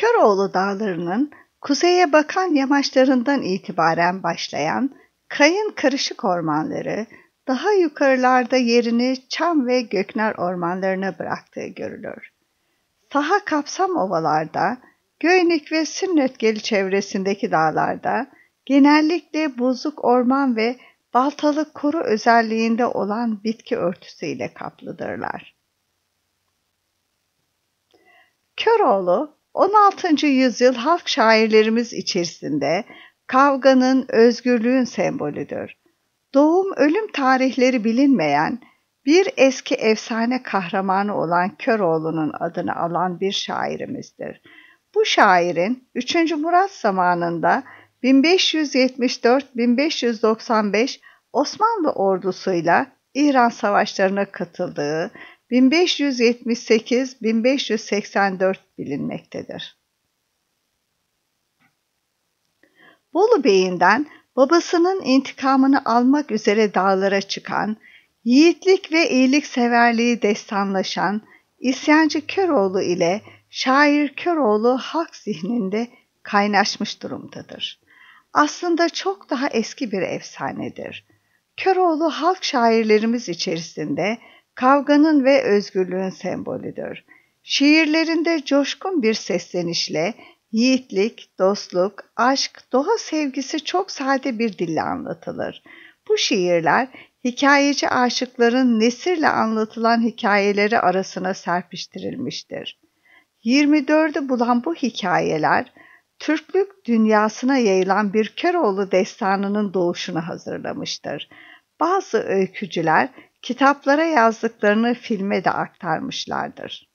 Köroğlu Dağları'nın kuzeye bakan yamaçlarından itibaren başlayan kayın karışık ormanları daha yukarılarda yerini çam ve göknar ormanlarına bıraktığı görülür. Saha kapsam ovalarda, Göynük ve Sünnetgeli çevresindeki dağlarda genellikle buzluk orman ve baltalı kuru özelliğinde olan bitki örtüsüyle kaplıdırlar. Köroğlu, 16. yüzyıl halk şairlerimiz içerisinde kavganın özgürlüğün sembolüdür. Doğum ölüm tarihleri bilinmeyen bir eski efsane kahramanı olan Köroğlu'nun adını alan bir şairimizdir. Bu şairin 3. Murat zamanında 1574-1595 Osmanlı ordusuyla İran savaşlarına katıldığı 1578-1584 bilinmektedir. Bolu Bey'inden babasının intikamını almak üzere dağlara çıkan, yiğitlik ve iyilik severliği destanlaşan İsyancı Köroğlu ile şair Köroğlu halk zihninde kaynaşmış durumdadır. Aslında çok daha eski bir efsanedir. Köroğlu halk şairlerimiz içerisinde kavganın ve özgürlüğün sembolüdür. Şiirlerinde coşkun bir seslenişle yiğitlik, dostluk, aşk, doğa sevgisi çok sade bir dille anlatılır. Bu şiirler hikayeci aşıkların nesirle anlatılan hikayeleri arasına serpiştirilmiştir. 24'ü bulan bu hikayeler Türklük dünyasına yayılan bir Köroğlu destanının doğuşunu hazırlamıştır. Bazı öykücüler kitaplara yazdıklarını filme de aktarmışlardır.